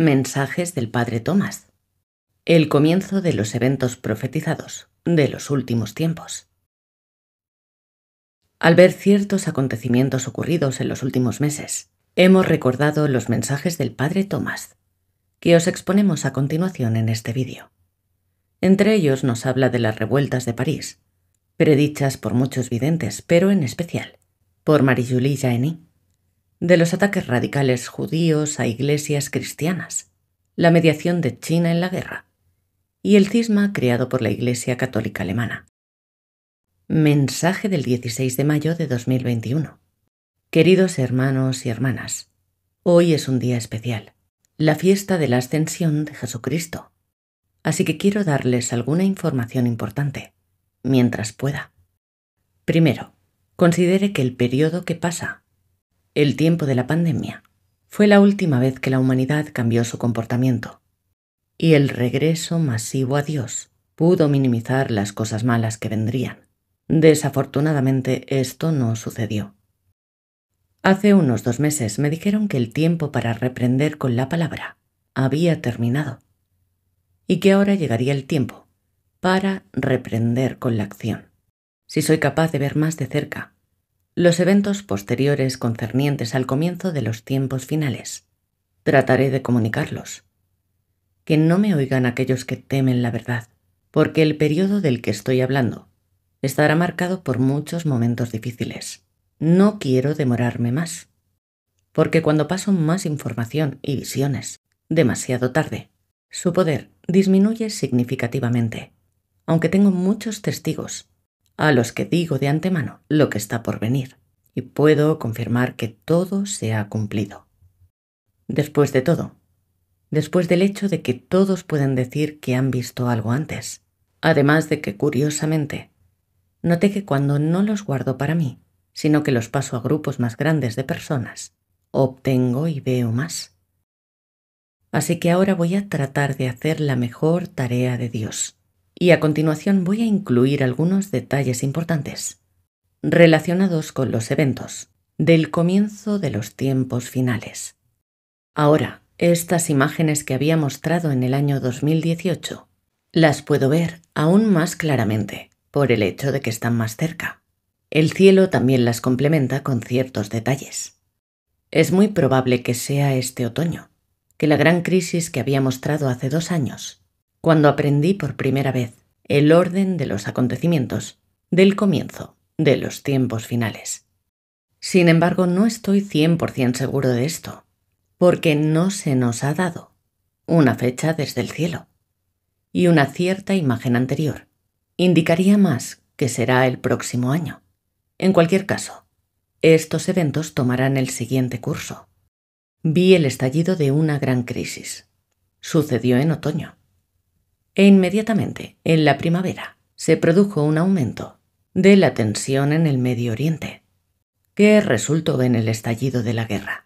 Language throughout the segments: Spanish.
Mensajes del Padre Tomás. El comienzo de los eventos profetizados de los últimos tiempos. Al ver ciertos acontecimientos ocurridos en los últimos meses, hemos recordado los mensajes del Padre Tomás, que os exponemos a continuación en este vídeo. Entre ellos nos habla de las revueltas de París, predichas por muchos videntes, pero en especial por Marie-Julie de los ataques radicales judíos a iglesias cristianas, la mediación de China en la guerra y el cisma creado por la Iglesia Católica Alemana. Mensaje del 16 de mayo de 2021. Queridos hermanos y hermanas, hoy es un día especial, la fiesta de la ascensión de Jesucristo, así que quiero darles alguna información importante, mientras pueda. Primero, considere que el periodo que pasa el tiempo de la pandemia fue la última vez que la humanidad cambió su comportamiento. Y el regreso masivo a Dios pudo minimizar las cosas malas que vendrían. Desafortunadamente esto no sucedió. Hace unos dos meses me dijeron que el tiempo para reprender con la palabra había terminado y que ahora llegaría el tiempo para reprender con la acción. Si soy capaz de ver más de cerca los eventos posteriores concernientes al comienzo de los tiempos finales. Trataré de comunicarlos. Que no me oigan aquellos que temen la verdad, porque el periodo del que estoy hablando estará marcado por muchos momentos difíciles. No quiero demorarme más, porque cuando paso más información y visiones, demasiado tarde, su poder disminuye significativamente, aunque tengo muchos testigos a los que digo de antemano lo que está por venir, y puedo confirmar que todo se ha cumplido. Después de todo, después del hecho de que todos pueden decir que han visto algo antes, además de que, curiosamente, noté que cuando no los guardo para mí, sino que los paso a grupos más grandes de personas, obtengo y veo más. Así que ahora voy a tratar de hacer la mejor tarea de Dios y a continuación voy a incluir algunos detalles importantes relacionados con los eventos del comienzo de los tiempos finales. Ahora, estas imágenes que había mostrado en el año 2018 las puedo ver aún más claramente por el hecho de que están más cerca. El cielo también las complementa con ciertos detalles. Es muy probable que sea este otoño, que la gran crisis que había mostrado hace dos años cuando aprendí por primera vez el orden de los acontecimientos, del comienzo, de los tiempos finales. Sin embargo, no estoy 100% seguro de esto, porque no se nos ha dado una fecha desde el cielo y una cierta imagen anterior. Indicaría más que será el próximo año. En cualquier caso, estos eventos tomarán el siguiente curso. Vi el estallido de una gran crisis. Sucedió en otoño e inmediatamente, en la primavera, se produjo un aumento de la tensión en el Medio Oriente, que resultó en el estallido de la guerra.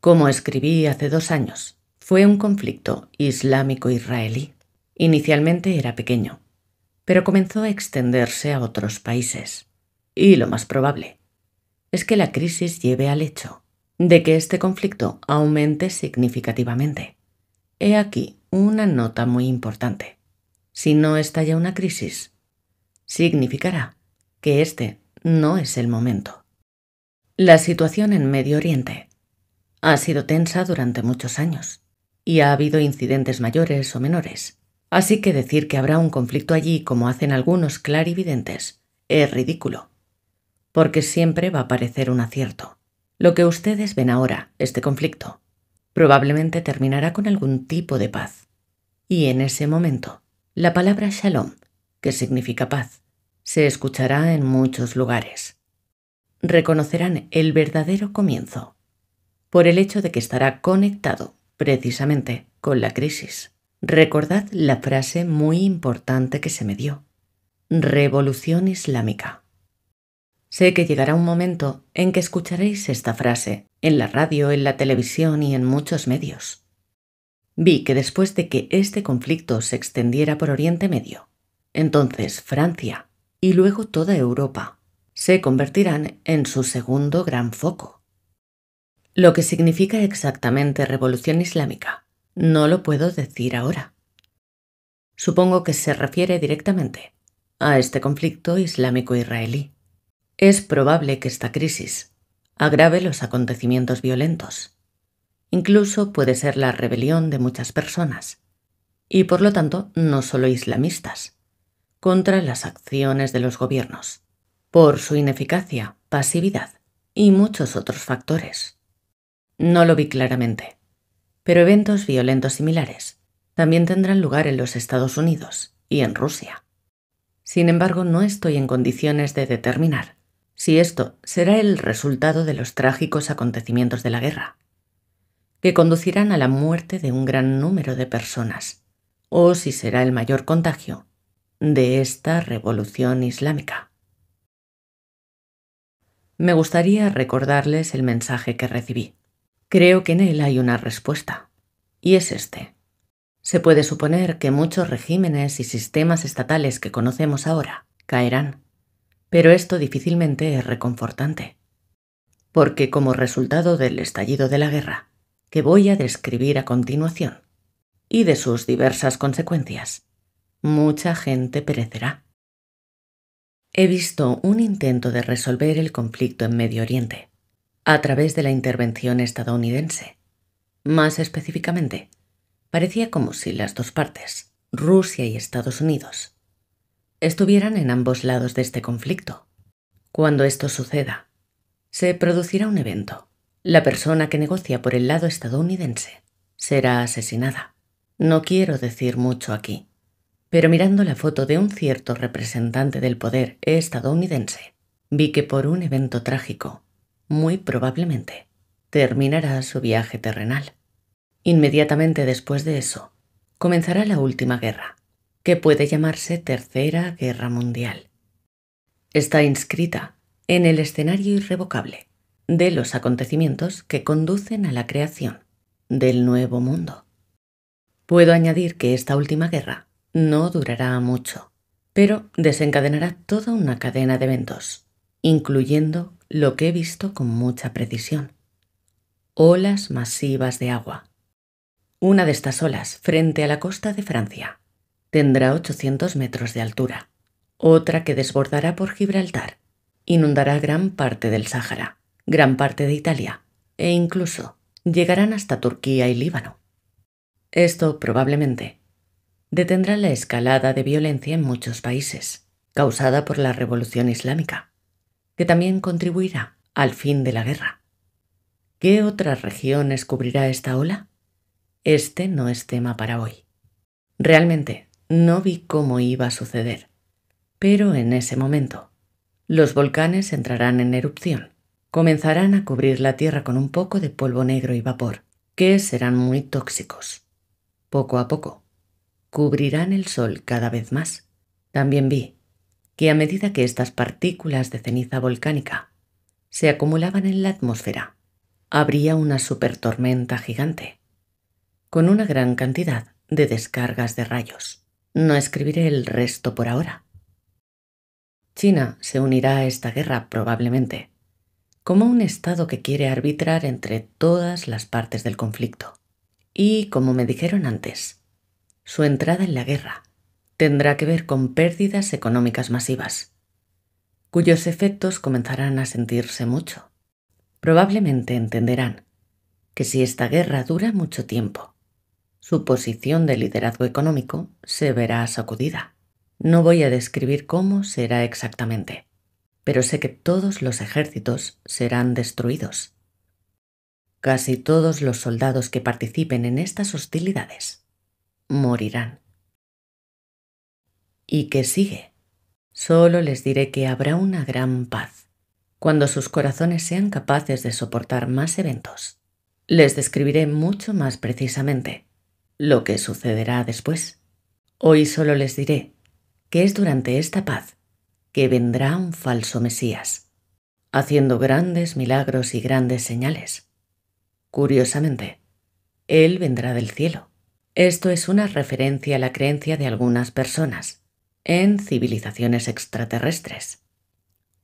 Como escribí hace dos años, fue un conflicto islámico-israelí. Inicialmente era pequeño, pero comenzó a extenderse a otros países. Y lo más probable es que la crisis lleve al hecho de que este conflicto aumente significativamente. He aquí una nota muy importante si no estalla una crisis, significará que este no es el momento. La situación en Medio Oriente ha sido tensa durante muchos años y ha habido incidentes mayores o menores, así que decir que habrá un conflicto allí como hacen algunos clarividentes es ridículo, porque siempre va a parecer un acierto. Lo que ustedes ven ahora, este conflicto, probablemente terminará con algún tipo de paz. Y en ese momento, la palabra shalom, que significa paz, se escuchará en muchos lugares. Reconocerán el verdadero comienzo, por el hecho de que estará conectado precisamente con la crisis. Recordad la frase muy importante que se me dio. Revolución Islámica. Sé que llegará un momento en que escucharéis esta frase en la radio, en la televisión y en muchos medios vi que después de que este conflicto se extendiera por Oriente Medio, entonces Francia y luego toda Europa se convertirán en su segundo gran foco. Lo que significa exactamente revolución islámica no lo puedo decir ahora. Supongo que se refiere directamente a este conflicto islámico-israelí. Es probable que esta crisis agrave los acontecimientos violentos Incluso puede ser la rebelión de muchas personas, y por lo tanto no solo islamistas, contra las acciones de los gobiernos, por su ineficacia, pasividad y muchos otros factores. No lo vi claramente, pero eventos violentos similares también tendrán lugar en los Estados Unidos y en Rusia. Sin embargo, no estoy en condiciones de determinar si esto será el resultado de los trágicos acontecimientos de la guerra que conducirán a la muerte de un gran número de personas, o si será el mayor contagio de esta revolución islámica. Me gustaría recordarles el mensaje que recibí. Creo que en él hay una respuesta, y es este. Se puede suponer que muchos regímenes y sistemas estatales que conocemos ahora caerán, pero esto difícilmente es reconfortante, porque como resultado del estallido de la guerra, que voy a describir a continuación, y de sus diversas consecuencias. Mucha gente perecerá. He visto un intento de resolver el conflicto en Medio Oriente, a través de la intervención estadounidense. Más específicamente, parecía como si las dos partes, Rusia y Estados Unidos, estuvieran en ambos lados de este conflicto. Cuando esto suceda, se producirá un evento la persona que negocia por el lado estadounidense será asesinada. No quiero decir mucho aquí, pero mirando la foto de un cierto representante del poder estadounidense, vi que por un evento trágico, muy probablemente, terminará su viaje terrenal. Inmediatamente después de eso, comenzará la última guerra, que puede llamarse Tercera Guerra Mundial. Está inscrita en el escenario irrevocable de los acontecimientos que conducen a la creación del nuevo mundo. Puedo añadir que esta última guerra no durará mucho, pero desencadenará toda una cadena de eventos, incluyendo lo que he visto con mucha precisión. Olas masivas de agua. Una de estas olas frente a la costa de Francia tendrá 800 metros de altura, otra que desbordará por Gibraltar, inundará gran parte del Sáhara gran parte de Italia e incluso llegarán hasta Turquía y Líbano. Esto probablemente detendrá la escalada de violencia en muchos países, causada por la revolución islámica, que también contribuirá al fin de la guerra. ¿Qué otras regiones cubrirá esta ola? Este no es tema para hoy. Realmente no vi cómo iba a suceder, pero en ese momento los volcanes entrarán en erupción comenzarán a cubrir la Tierra con un poco de polvo negro y vapor, que serán muy tóxicos. Poco a poco, cubrirán el Sol cada vez más. También vi que a medida que estas partículas de ceniza volcánica se acumulaban en la atmósfera, habría una supertormenta gigante, con una gran cantidad de descargas de rayos. No escribiré el resto por ahora. China se unirá a esta guerra probablemente, como un Estado que quiere arbitrar entre todas las partes del conflicto. Y, como me dijeron antes, su entrada en la guerra tendrá que ver con pérdidas económicas masivas, cuyos efectos comenzarán a sentirse mucho. Probablemente entenderán que si esta guerra dura mucho tiempo, su posición de liderazgo económico se verá sacudida. No voy a describir cómo será exactamente, pero sé que todos los ejércitos serán destruidos. Casi todos los soldados que participen en estas hostilidades morirán. ¿Y qué sigue? Solo les diré que habrá una gran paz, cuando sus corazones sean capaces de soportar más eventos. Les describiré mucho más precisamente lo que sucederá después. Hoy solo les diré que es durante esta paz que vendrá un falso Mesías, haciendo grandes milagros y grandes señales. Curiosamente, Él vendrá del cielo. Esto es una referencia a la creencia de algunas personas en civilizaciones extraterrestres.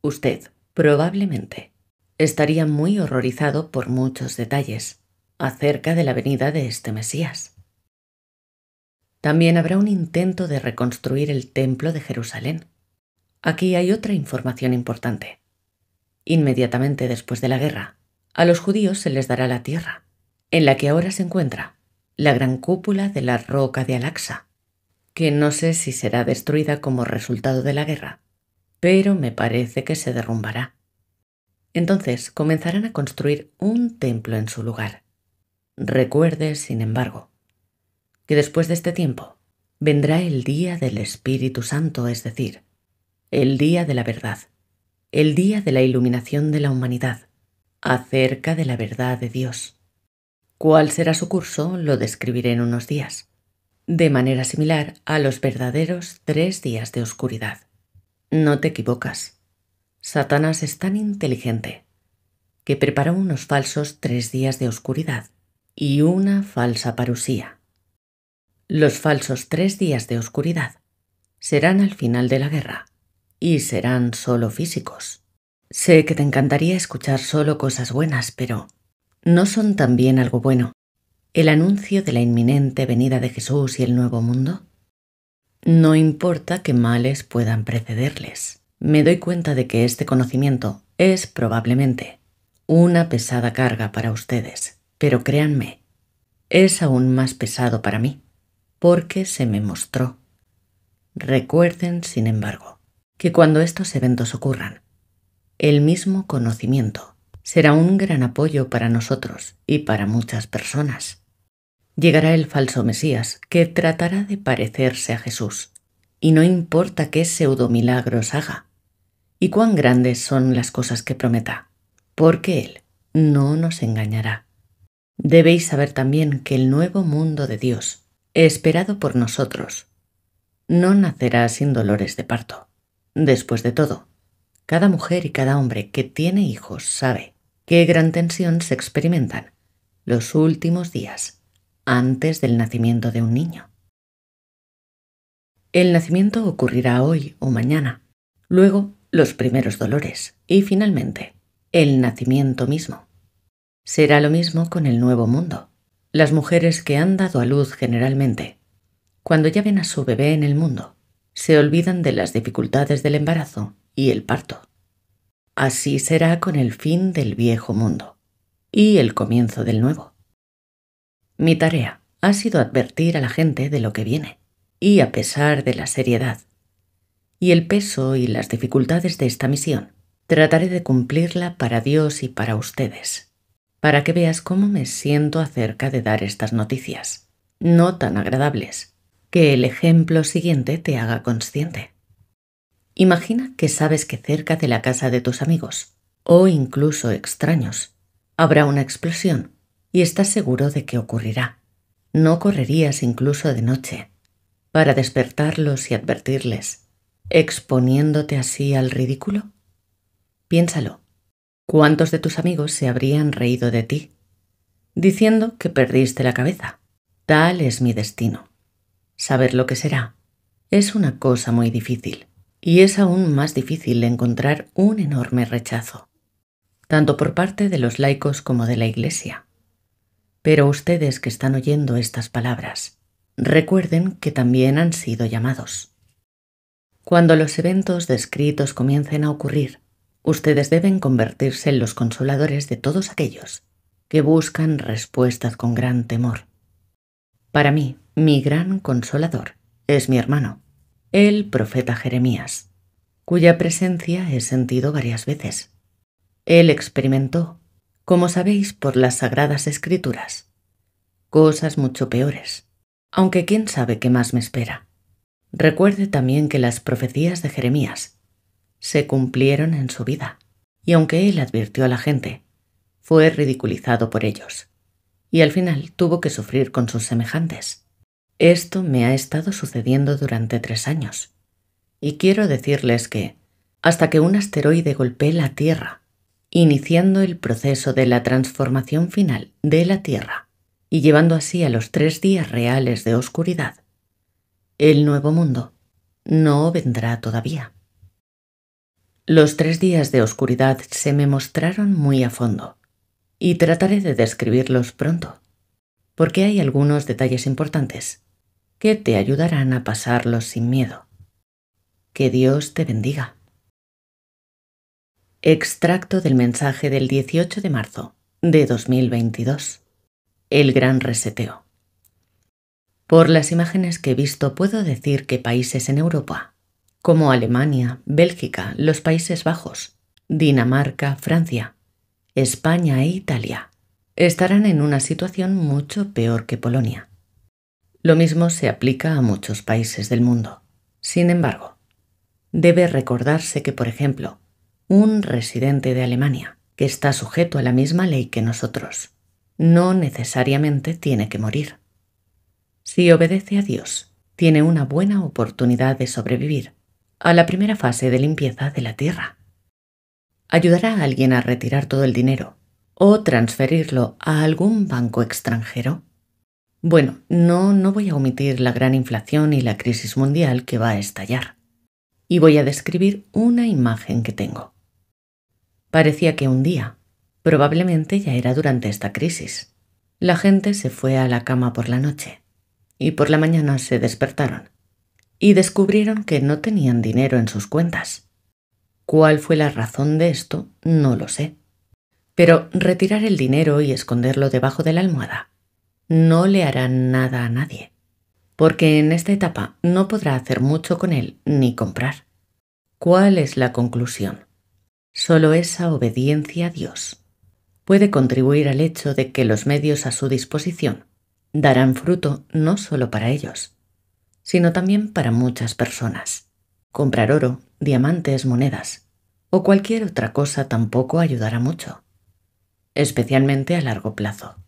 Usted, probablemente, estaría muy horrorizado por muchos detalles acerca de la venida de este Mesías. También habrá un intento de reconstruir el templo de Jerusalén Aquí hay otra información importante. Inmediatamente después de la guerra, a los judíos se les dará la tierra, en la que ahora se encuentra la gran cúpula de la roca de Alaxa, que no sé si será destruida como resultado de la guerra, pero me parece que se derrumbará. Entonces comenzarán a construir un templo en su lugar. Recuerde, sin embargo, que después de este tiempo vendrá el día del Espíritu Santo, es decir, el día de la verdad, el día de la iluminación de la humanidad, acerca de la verdad de Dios. ¿Cuál será su curso? Lo describiré en unos días, de manera similar a los verdaderos tres días de oscuridad. No te equivocas. Satanás es tan inteligente que preparó unos falsos tres días de oscuridad y una falsa parusía. Los falsos tres días de oscuridad serán al final de la guerra y serán solo físicos. Sé que te encantaría escuchar solo cosas buenas, pero ¿no son también algo bueno? ¿El anuncio de la inminente venida de Jesús y el nuevo mundo? No importa que males puedan precederles. Me doy cuenta de que este conocimiento es probablemente una pesada carga para ustedes, pero créanme, es aún más pesado para mí, porque se me mostró. Recuerden, sin embargo, que cuando estos eventos ocurran, el mismo conocimiento será un gran apoyo para nosotros y para muchas personas. Llegará el falso Mesías que tratará de parecerse a Jesús, y no importa qué pseudo milagros haga, y cuán grandes son las cosas que prometa, porque Él no nos engañará. Debéis saber también que el nuevo mundo de Dios, esperado por nosotros, no nacerá sin dolores de parto. Después de todo, cada mujer y cada hombre que tiene hijos sabe qué gran tensión se experimentan los últimos días antes del nacimiento de un niño. El nacimiento ocurrirá hoy o mañana, luego los primeros dolores y finalmente el nacimiento mismo. Será lo mismo con el nuevo mundo. Las mujeres que han dado a luz generalmente, cuando ya ven a su bebé en el mundo, se olvidan de las dificultades del embarazo y el parto. Así será con el fin del viejo mundo y el comienzo del nuevo. Mi tarea ha sido advertir a la gente de lo que viene, y a pesar de la seriedad y el peso y las dificultades de esta misión, trataré de cumplirla para Dios y para ustedes, para que veas cómo me siento acerca de dar estas noticias, no tan agradables, que el ejemplo siguiente te haga consciente. Imagina que sabes que cerca de la casa de tus amigos, o incluso extraños, habrá una explosión y estás seguro de que ocurrirá. No correrías incluso de noche, para despertarlos y advertirles, exponiéndote así al ridículo. Piénsalo. ¿Cuántos de tus amigos se habrían reído de ti, diciendo que perdiste la cabeza? Tal es mi destino. Saber lo que será es una cosa muy difícil, y es aún más difícil encontrar un enorme rechazo, tanto por parte de los laicos como de la Iglesia. Pero ustedes que están oyendo estas palabras, recuerden que también han sido llamados. Cuando los eventos descritos comiencen a ocurrir, ustedes deben convertirse en los consoladores de todos aquellos que buscan respuestas con gran temor. Para mí, mi gran consolador es mi hermano, el profeta Jeremías, cuya presencia he sentido varias veces. Él experimentó, como sabéis por las sagradas escrituras, cosas mucho peores, aunque quién sabe qué más me espera. Recuerde también que las profecías de Jeremías se cumplieron en su vida, y aunque él advirtió a la gente, fue ridiculizado por ellos, y al final tuvo que sufrir con sus semejantes. Esto me ha estado sucediendo durante tres años. Y quiero decirles que, hasta que un asteroide golpee la Tierra, iniciando el proceso de la transformación final de la Tierra y llevando así a los tres días reales de oscuridad, el nuevo mundo no vendrá todavía. Los tres días de oscuridad se me mostraron muy a fondo y trataré de describirlos pronto, porque hay algunos detalles importantes que te ayudarán a pasarlos sin miedo. Que Dios te bendiga. Extracto del mensaje del 18 de marzo de 2022. El gran reseteo. Por las imágenes que he visto puedo decir que países en Europa, como Alemania, Bélgica, los Países Bajos, Dinamarca, Francia, España e Italia, estarán en una situación mucho peor que Polonia. Lo mismo se aplica a muchos países del mundo. Sin embargo, debe recordarse que, por ejemplo, un residente de Alemania, que está sujeto a la misma ley que nosotros, no necesariamente tiene que morir. Si obedece a Dios, tiene una buena oportunidad de sobrevivir a la primera fase de limpieza de la tierra. Ayudará a alguien a retirar todo el dinero o transferirlo a algún banco extranjero bueno, no, no voy a omitir la gran inflación y la crisis mundial que va a estallar. Y voy a describir una imagen que tengo. Parecía que un día, probablemente ya era durante esta crisis, la gente se fue a la cama por la noche y por la mañana se despertaron y descubrieron que no tenían dinero en sus cuentas. ¿Cuál fue la razón de esto? No lo sé. Pero retirar el dinero y esconderlo debajo de la almohada no le hará nada a nadie, porque en esta etapa no podrá hacer mucho con él ni comprar. ¿Cuál es la conclusión? Solo esa obediencia a Dios puede contribuir al hecho de que los medios a su disposición darán fruto no solo para ellos, sino también para muchas personas. Comprar oro, diamantes, monedas o cualquier otra cosa tampoco ayudará mucho, especialmente a largo plazo.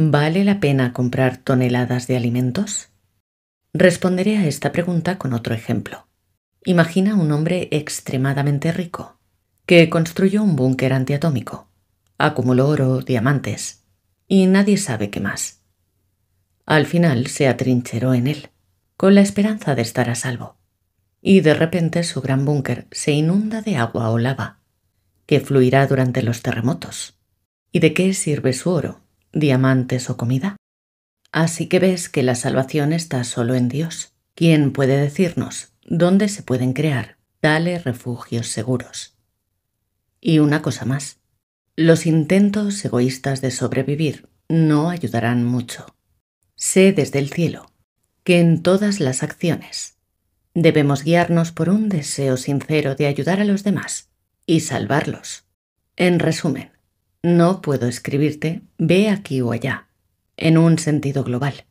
¿Vale la pena comprar toneladas de alimentos? Responderé a esta pregunta con otro ejemplo. Imagina un hombre extremadamente rico, que construyó un búnker antiatómico, acumuló oro, diamantes, y nadie sabe qué más. Al final se atrincheró en él, con la esperanza de estar a salvo, y de repente su gran búnker se inunda de agua o lava, que fluirá durante los terremotos. ¿Y de qué sirve su oro diamantes o comida. Así que ves que la salvación está solo en Dios. ¿Quién puede decirnos dónde se pueden crear tales refugios seguros? Y una cosa más. Los intentos egoístas de sobrevivir no ayudarán mucho. Sé desde el cielo que en todas las acciones debemos guiarnos por un deseo sincero de ayudar a los demás y salvarlos. En resumen, no puedo escribirte, ve aquí o allá, en un sentido global.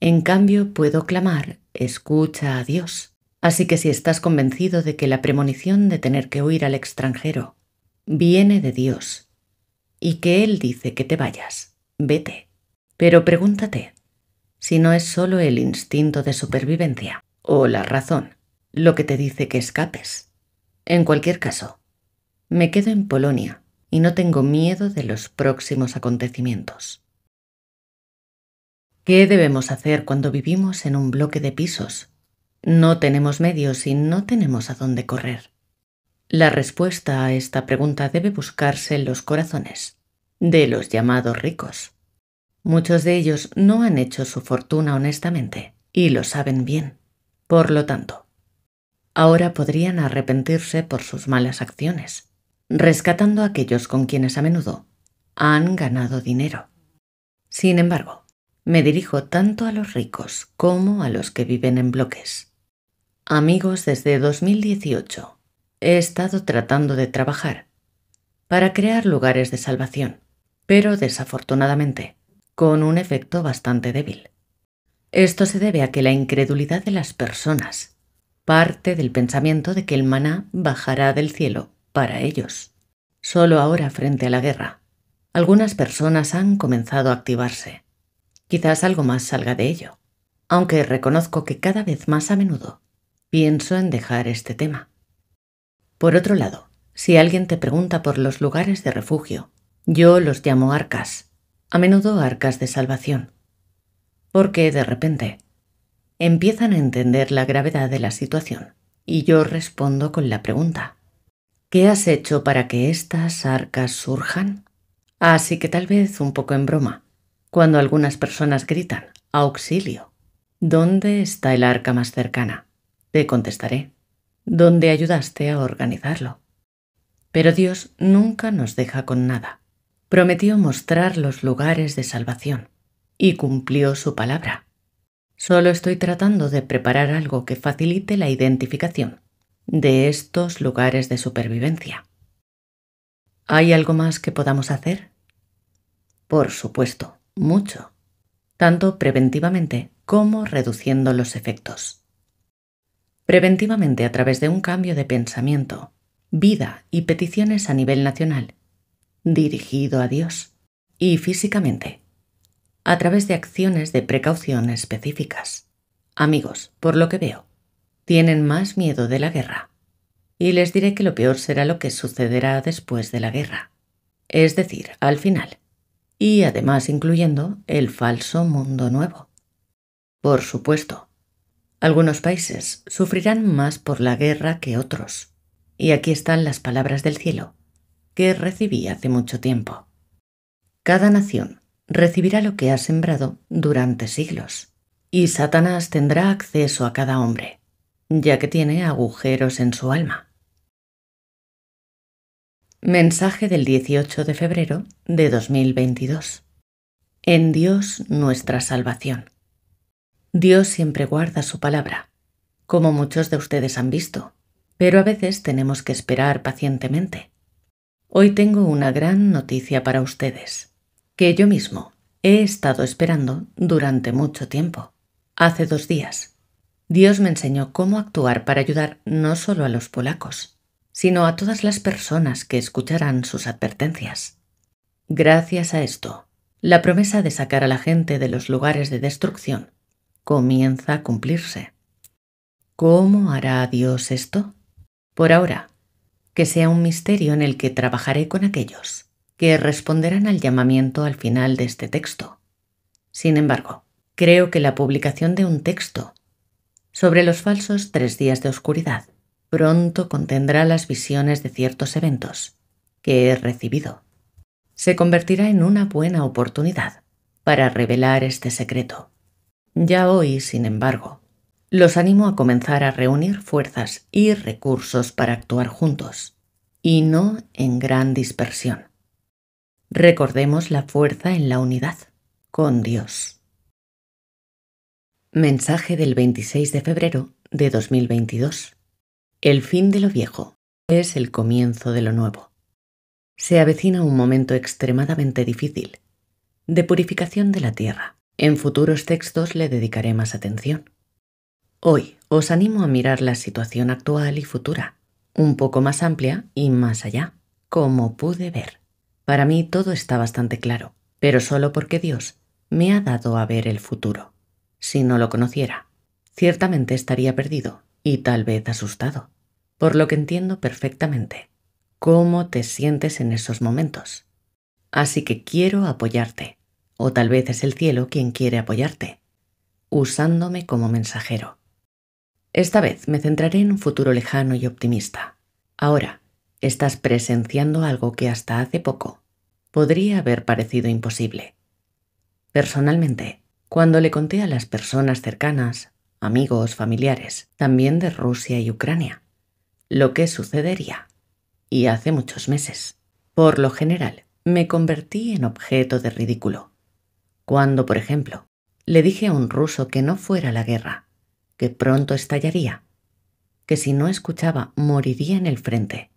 En cambio, puedo clamar, escucha a Dios. Así que si estás convencido de que la premonición de tener que huir al extranjero viene de Dios y que Él dice que te vayas, vete. Pero pregúntate si no es solo el instinto de supervivencia o la razón lo que te dice que escapes. En cualquier caso, me quedo en Polonia y no tengo miedo de los próximos acontecimientos. ¿Qué debemos hacer cuando vivimos en un bloque de pisos? No tenemos medios y no tenemos a dónde correr. La respuesta a esta pregunta debe buscarse en los corazones de los llamados ricos. Muchos de ellos no han hecho su fortuna honestamente y lo saben bien. Por lo tanto, ahora podrían arrepentirse por sus malas acciones rescatando a aquellos con quienes a menudo han ganado dinero. Sin embargo, me dirijo tanto a los ricos como a los que viven en bloques. Amigos, desde 2018 he estado tratando de trabajar para crear lugares de salvación, pero desafortunadamente con un efecto bastante débil. Esto se debe a que la incredulidad de las personas parte del pensamiento de que el maná bajará del cielo para ellos. Solo ahora frente a la guerra. Algunas personas han comenzado a activarse. Quizás algo más salga de ello. Aunque reconozco que cada vez más a menudo pienso en dejar este tema. Por otro lado, si alguien te pregunta por los lugares de refugio, yo los llamo arcas, a menudo arcas de salvación, porque de repente empiezan a entender la gravedad de la situación y yo respondo con la pregunta, ¿Qué has hecho para que estas arcas surjan? Así que tal vez un poco en broma, cuando algunas personas gritan, auxilio. ¿Dónde está el arca más cercana? Te contestaré, ¿dónde ayudaste a organizarlo? Pero Dios nunca nos deja con nada. Prometió mostrar los lugares de salvación y cumplió su palabra. Solo estoy tratando de preparar algo que facilite la identificación de estos lugares de supervivencia. ¿Hay algo más que podamos hacer? Por supuesto, mucho, tanto preventivamente como reduciendo los efectos. Preventivamente a través de un cambio de pensamiento, vida y peticiones a nivel nacional, dirigido a Dios, y físicamente, a través de acciones de precaución específicas. Amigos, por lo que veo, tienen más miedo de la guerra. Y les diré que lo peor será lo que sucederá después de la guerra, es decir, al final, y además incluyendo el falso mundo nuevo. Por supuesto, algunos países sufrirán más por la guerra que otros, y aquí están las palabras del cielo, que recibí hace mucho tiempo. Cada nación recibirá lo que ha sembrado durante siglos, y Satanás tendrá acceso a cada hombre ya que tiene agujeros en su alma. Mensaje del 18 de febrero de 2022. En Dios nuestra salvación. Dios siempre guarda su palabra, como muchos de ustedes han visto, pero a veces tenemos que esperar pacientemente. Hoy tengo una gran noticia para ustedes, que yo mismo he estado esperando durante mucho tiempo. Hace dos días Dios me enseñó cómo actuar para ayudar no solo a los polacos, sino a todas las personas que escucharán sus advertencias. Gracias a esto, la promesa de sacar a la gente de los lugares de destrucción comienza a cumplirse. ¿Cómo hará Dios esto? Por ahora, que sea un misterio en el que trabajaré con aquellos que responderán al llamamiento al final de este texto. Sin embargo, creo que la publicación de un texto sobre los falsos tres días de oscuridad. Pronto contendrá las visiones de ciertos eventos que he recibido. Se convertirá en una buena oportunidad para revelar este secreto. Ya hoy, sin embargo, los animo a comenzar a reunir fuerzas y recursos para actuar juntos, y no en gran dispersión. Recordemos la fuerza en la unidad, con Dios. Mensaje del 26 de febrero de 2022. El fin de lo viejo es el comienzo de lo nuevo. Se avecina un momento extremadamente difícil, de purificación de la tierra. En futuros textos le dedicaré más atención. Hoy os animo a mirar la situación actual y futura, un poco más amplia y más allá, como pude ver. Para mí todo está bastante claro, pero solo porque Dios me ha dado a ver el futuro si no lo conociera. Ciertamente estaría perdido y tal vez asustado, por lo que entiendo perfectamente cómo te sientes en esos momentos. Así que quiero apoyarte, o tal vez es el cielo quien quiere apoyarte, usándome como mensajero. Esta vez me centraré en un futuro lejano y optimista. Ahora, estás presenciando algo que hasta hace poco podría haber parecido imposible. Personalmente, cuando le conté a las personas cercanas, amigos, familiares, también de Rusia y Ucrania, lo que sucedería, y hace muchos meses, por lo general, me convertí en objeto de ridículo. Cuando, por ejemplo, le dije a un ruso que no fuera la guerra, que pronto estallaría, que si no escuchaba moriría en el frente,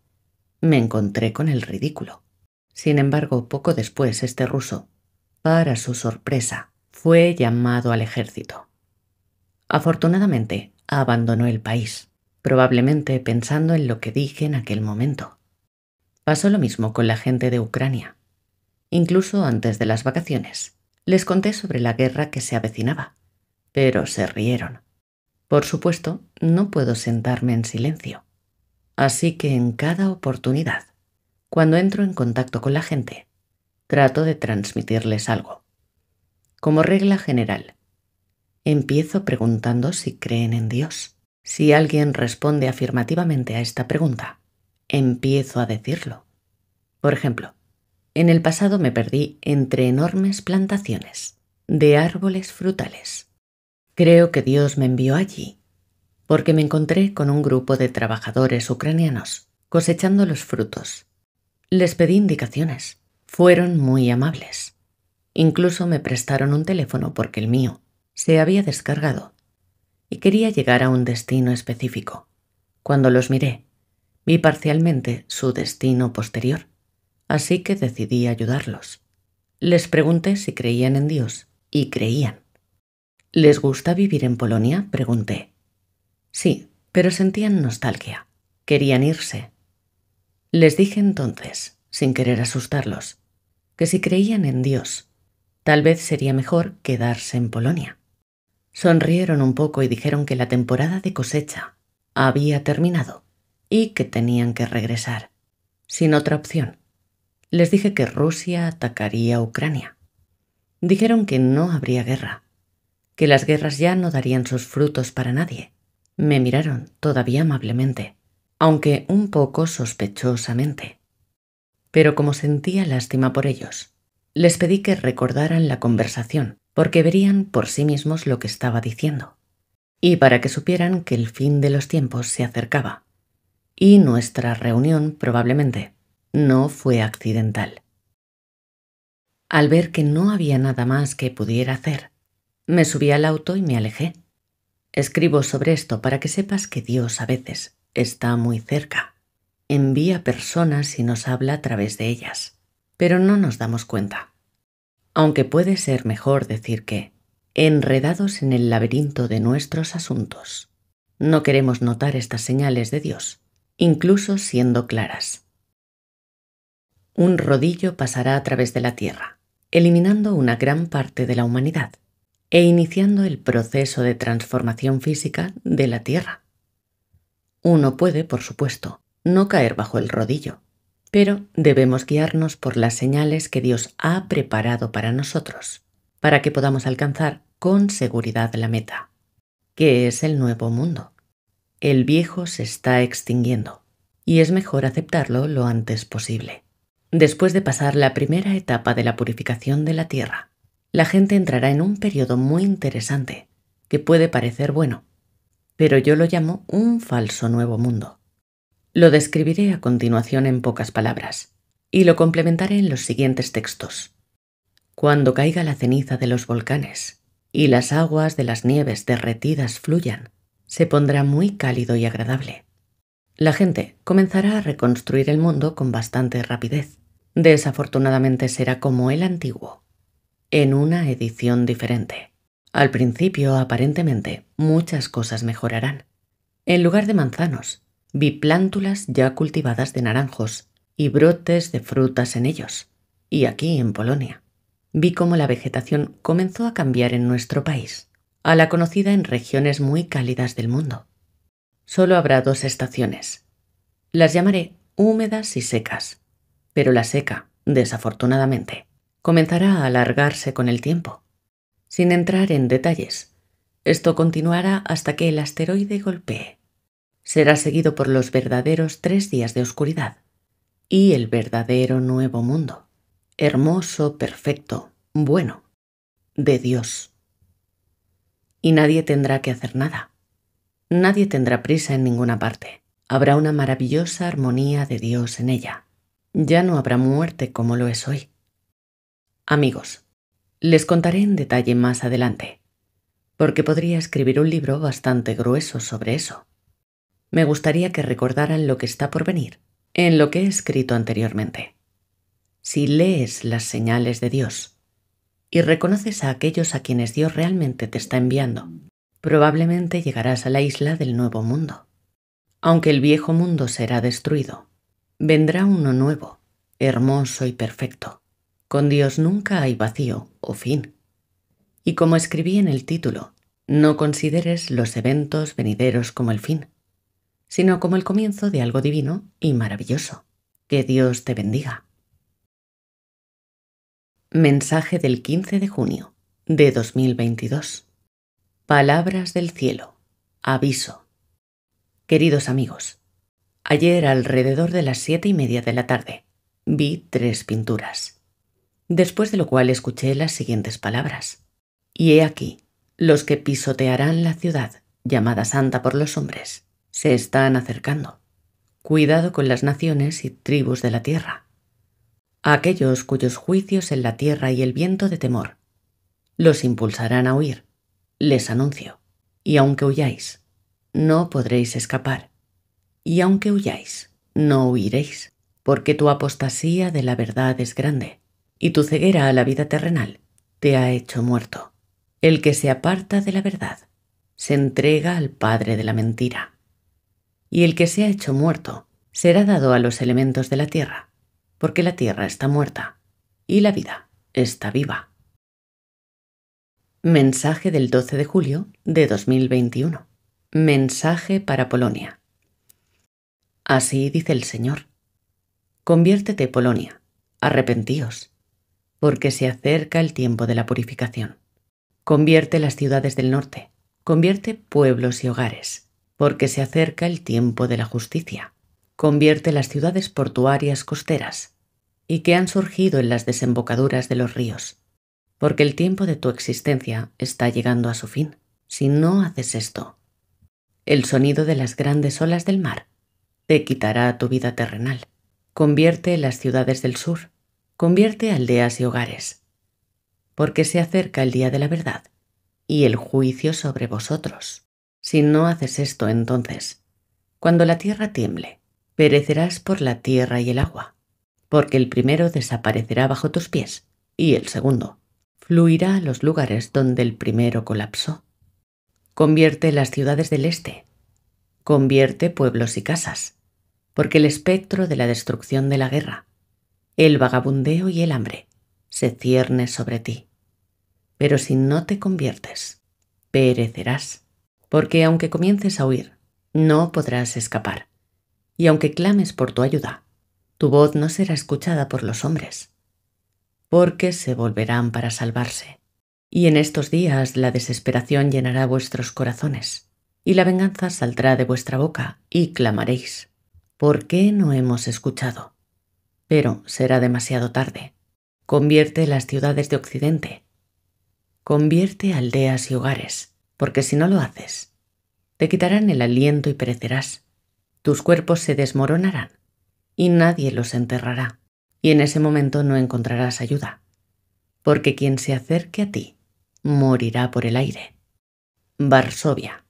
me encontré con el ridículo. Sin embargo, poco después este ruso, para su sorpresa, fue llamado al ejército. Afortunadamente, abandonó el país, probablemente pensando en lo que dije en aquel momento. Pasó lo mismo con la gente de Ucrania. Incluso antes de las vacaciones, les conté sobre la guerra que se avecinaba, pero se rieron. Por supuesto, no puedo sentarme en silencio. Así que en cada oportunidad, cuando entro en contacto con la gente, trato de transmitirles algo. Como regla general, empiezo preguntando si creen en Dios. Si alguien responde afirmativamente a esta pregunta, empiezo a decirlo. Por ejemplo, en el pasado me perdí entre enormes plantaciones de árboles frutales. Creo que Dios me envió allí porque me encontré con un grupo de trabajadores ucranianos cosechando los frutos. Les pedí indicaciones. Fueron muy amables. Incluso me prestaron un teléfono porque el mío se había descargado y quería llegar a un destino específico. Cuando los miré, vi parcialmente su destino posterior, así que decidí ayudarlos. Les pregunté si creían en Dios y creían. ¿Les gusta vivir en Polonia? pregunté. Sí, pero sentían nostalgia. Querían irse. Les dije entonces, sin querer asustarlos, que si creían en Dios Tal vez sería mejor quedarse en Polonia. Sonrieron un poco y dijeron que la temporada de cosecha había terminado y que tenían que regresar, sin otra opción. Les dije que Rusia atacaría Ucrania. Dijeron que no habría guerra, que las guerras ya no darían sus frutos para nadie. Me miraron todavía amablemente, aunque un poco sospechosamente. Pero como sentía lástima por ellos, les pedí que recordaran la conversación, porque verían por sí mismos lo que estaba diciendo, y para que supieran que el fin de los tiempos se acercaba. Y nuestra reunión probablemente no fue accidental. Al ver que no había nada más que pudiera hacer, me subí al auto y me alejé. Escribo sobre esto para que sepas que Dios a veces está muy cerca. Envía personas y nos habla a través de ellas pero no nos damos cuenta. Aunque puede ser mejor decir que, enredados en el laberinto de nuestros asuntos, no queremos notar estas señales de Dios, incluso siendo claras. Un rodillo pasará a través de la Tierra, eliminando una gran parte de la humanidad e iniciando el proceso de transformación física de la Tierra. Uno puede, por supuesto, no caer bajo el rodillo, pero debemos guiarnos por las señales que Dios ha preparado para nosotros, para que podamos alcanzar con seguridad la meta, que es el nuevo mundo. El viejo se está extinguiendo, y es mejor aceptarlo lo antes posible. Después de pasar la primera etapa de la purificación de la tierra, la gente entrará en un periodo muy interesante, que puede parecer bueno, pero yo lo llamo un falso nuevo mundo lo describiré a continuación en pocas palabras y lo complementaré en los siguientes textos. Cuando caiga la ceniza de los volcanes y las aguas de las nieves derretidas fluyan, se pondrá muy cálido y agradable. La gente comenzará a reconstruir el mundo con bastante rapidez. Desafortunadamente será como el antiguo, en una edición diferente. Al principio, aparentemente, muchas cosas mejorarán. En lugar de manzanos, Vi plántulas ya cultivadas de naranjos y brotes de frutas en ellos, y aquí en Polonia. Vi cómo la vegetación comenzó a cambiar en nuestro país, a la conocida en regiones muy cálidas del mundo. Solo habrá dos estaciones. Las llamaré húmedas y secas, pero la seca, desafortunadamente, comenzará a alargarse con el tiempo. Sin entrar en detalles, esto continuará hasta que el asteroide golpee será seguido por los verdaderos tres días de oscuridad y el verdadero nuevo mundo, hermoso, perfecto, bueno, de Dios. Y nadie tendrá que hacer nada. Nadie tendrá prisa en ninguna parte. Habrá una maravillosa armonía de Dios en ella. Ya no habrá muerte como lo es hoy. Amigos, les contaré en detalle más adelante, porque podría escribir un libro bastante grueso sobre eso me gustaría que recordaran lo que está por venir en lo que he escrito anteriormente. Si lees las señales de Dios y reconoces a aquellos a quienes Dios realmente te está enviando, probablemente llegarás a la isla del nuevo mundo. Aunque el viejo mundo será destruido, vendrá uno nuevo, hermoso y perfecto. Con Dios nunca hay vacío o fin. Y como escribí en el título, no consideres los eventos venideros como el fin sino como el comienzo de algo divino y maravilloso. Que Dios te bendiga. Mensaje del 15 de junio de 2022. Palabras del cielo. Aviso. Queridos amigos, ayer alrededor de las siete y media de la tarde vi tres pinturas, después de lo cual escuché las siguientes palabras. Y he aquí, los que pisotearán la ciudad, llamada santa por los hombres, se están acercando. Cuidado con las naciones y tribus de la tierra. Aquellos cuyos juicios en la tierra y el viento de temor los impulsarán a huir, les anuncio. Y aunque huyáis, no podréis escapar. Y aunque huyáis, no huiréis, porque tu apostasía de la verdad es grande, y tu ceguera a la vida terrenal te ha hecho muerto. El que se aparta de la verdad se entrega al Padre de la Mentira y el que sea hecho muerto será dado a los elementos de la tierra, porque la tierra está muerta y la vida está viva. Mensaje del 12 de julio de 2021. Mensaje para Polonia. Así dice el Señor. Conviértete, Polonia, arrepentíos, porque se acerca el tiempo de la purificación. Convierte las ciudades del norte, convierte pueblos y hogares porque se acerca el tiempo de la justicia. Convierte las ciudades portuarias costeras y que han surgido en las desembocaduras de los ríos, porque el tiempo de tu existencia está llegando a su fin, si no haces esto. El sonido de las grandes olas del mar te quitará tu vida terrenal. Convierte las ciudades del sur, convierte aldeas y hogares, porque se acerca el día de la verdad y el juicio sobre vosotros. Si no haces esto entonces, cuando la tierra tiemble, perecerás por la tierra y el agua, porque el primero desaparecerá bajo tus pies y el segundo fluirá a los lugares donde el primero colapsó. Convierte las ciudades del este, convierte pueblos y casas, porque el espectro de la destrucción de la guerra, el vagabundeo y el hambre se cierne sobre ti. Pero si no te conviertes, perecerás porque aunque comiences a huir, no podrás escapar. Y aunque clames por tu ayuda, tu voz no será escuchada por los hombres, porque se volverán para salvarse. Y en estos días la desesperación llenará vuestros corazones, y la venganza saldrá de vuestra boca, y clamaréis, ¿por qué no hemos escuchado? Pero será demasiado tarde. Convierte las ciudades de Occidente. Convierte aldeas y hogares porque si no lo haces, te quitarán el aliento y perecerás. Tus cuerpos se desmoronarán y nadie los enterrará, y en ese momento no encontrarás ayuda, porque quien se acerque a ti morirá por el aire. Varsovia,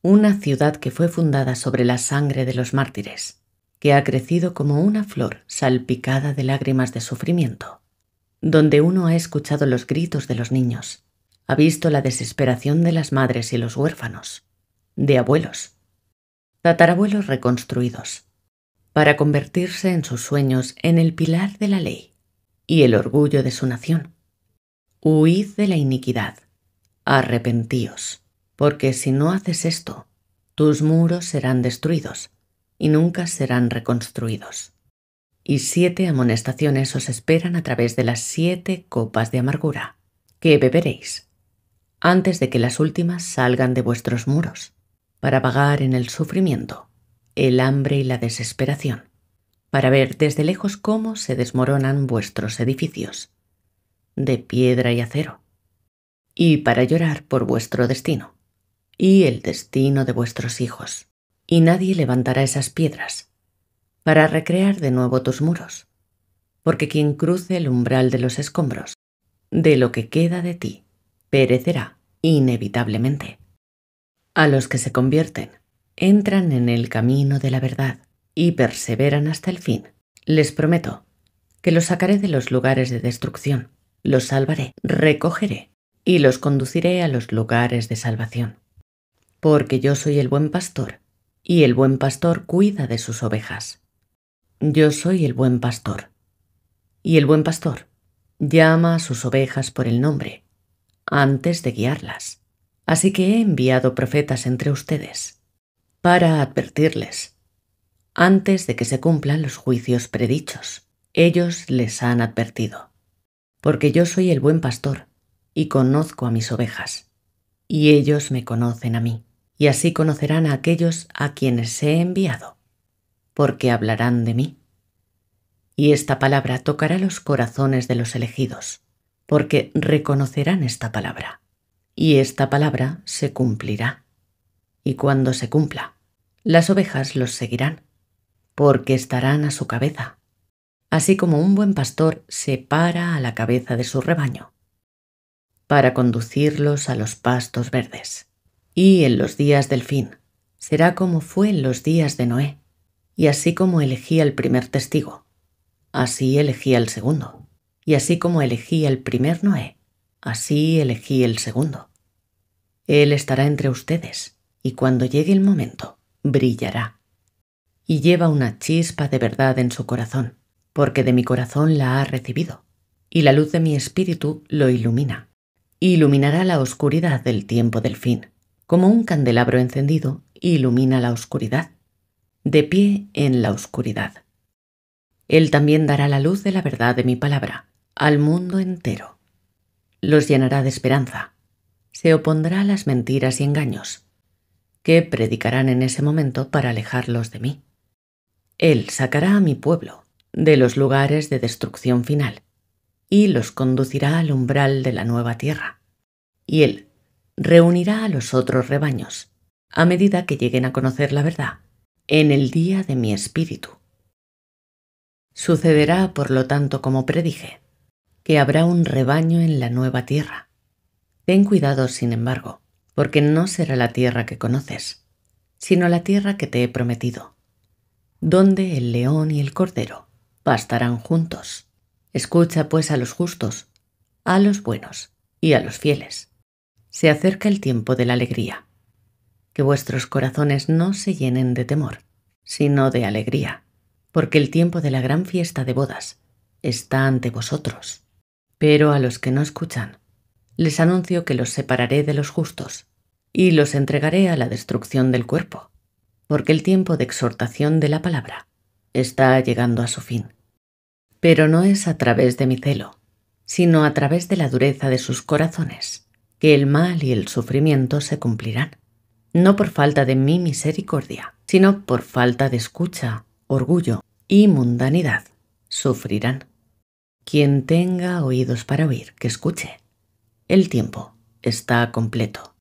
una ciudad que fue fundada sobre la sangre de los mártires, que ha crecido como una flor salpicada de lágrimas de sufrimiento, donde uno ha escuchado los gritos de los niños, ha visto la desesperación de las madres y los huérfanos, de abuelos, tatarabuelos reconstruidos, para convertirse en sus sueños en el pilar de la ley y el orgullo de su nación. Huid de la iniquidad, arrepentíos, porque si no haces esto, tus muros serán destruidos y nunca serán reconstruidos. Y siete amonestaciones os esperan a través de las siete copas de amargura que beberéis antes de que las últimas salgan de vuestros muros, para vagar en el sufrimiento, el hambre y la desesperación, para ver desde lejos cómo se desmoronan vuestros edificios, de piedra y acero, y para llorar por vuestro destino, y el destino de vuestros hijos. Y nadie levantará esas piedras, para recrear de nuevo tus muros, porque quien cruce el umbral de los escombros, de lo que queda de ti, perecerá inevitablemente. A los que se convierten, entran en el camino de la verdad y perseveran hasta el fin. Les prometo que los sacaré de los lugares de destrucción, los salvaré, recogeré y los conduciré a los lugares de salvación. Porque yo soy el buen pastor, y el buen pastor cuida de sus ovejas. Yo soy el buen pastor. Y el buen pastor llama a sus ovejas por el nombre antes de guiarlas. Así que he enviado profetas entre ustedes para advertirles, antes de que se cumplan los juicios predichos. Ellos les han advertido, porque yo soy el buen pastor y conozco a mis ovejas, y ellos me conocen a mí, y así conocerán a aquellos a quienes he enviado, porque hablarán de mí. Y esta palabra tocará los corazones de los elegidos porque reconocerán esta palabra, y esta palabra se cumplirá. Y cuando se cumpla, las ovejas los seguirán, porque estarán a su cabeza, así como un buen pastor se para a la cabeza de su rebaño, para conducirlos a los pastos verdes. Y en los días del fin, será como fue en los días de Noé, y así como elegía el primer testigo, así elegía el segundo y así como elegí el primer Noé, así elegí el segundo. Él estará entre ustedes y cuando llegue el momento, brillará. Y lleva una chispa de verdad en su corazón, porque de mi corazón la ha recibido, y la luz de mi espíritu lo ilumina. Iluminará la oscuridad del tiempo del fin, como un candelabro encendido ilumina la oscuridad, de pie en la oscuridad. Él también dará la luz de la verdad de mi palabra, al mundo entero. Los llenará de esperanza. Se opondrá a las mentiras y engaños que predicarán en ese momento para alejarlos de mí. Él sacará a mi pueblo de los lugares de destrucción final y los conducirá al umbral de la nueva tierra. Y él reunirá a los otros rebaños a medida que lleguen a conocer la verdad en el día de mi espíritu. Sucederá, por lo tanto, como predije, que habrá un rebaño en la nueva tierra. Ten cuidado, sin embargo, porque no será la tierra que conoces, sino la tierra que te he prometido, donde el león y el cordero pastarán juntos. Escucha pues a los justos, a los buenos y a los fieles. Se acerca el tiempo de la alegría. Que vuestros corazones no se llenen de temor, sino de alegría, porque el tiempo de la gran fiesta de bodas está ante vosotros. Pero a los que no escuchan, les anuncio que los separaré de los justos y los entregaré a la destrucción del cuerpo, porque el tiempo de exhortación de la palabra está llegando a su fin. Pero no es a través de mi celo, sino a través de la dureza de sus corazones, que el mal y el sufrimiento se cumplirán, no por falta de mi misericordia, sino por falta de escucha, orgullo y mundanidad, sufrirán. Quien tenga oídos para oír, que escuche. El tiempo está completo.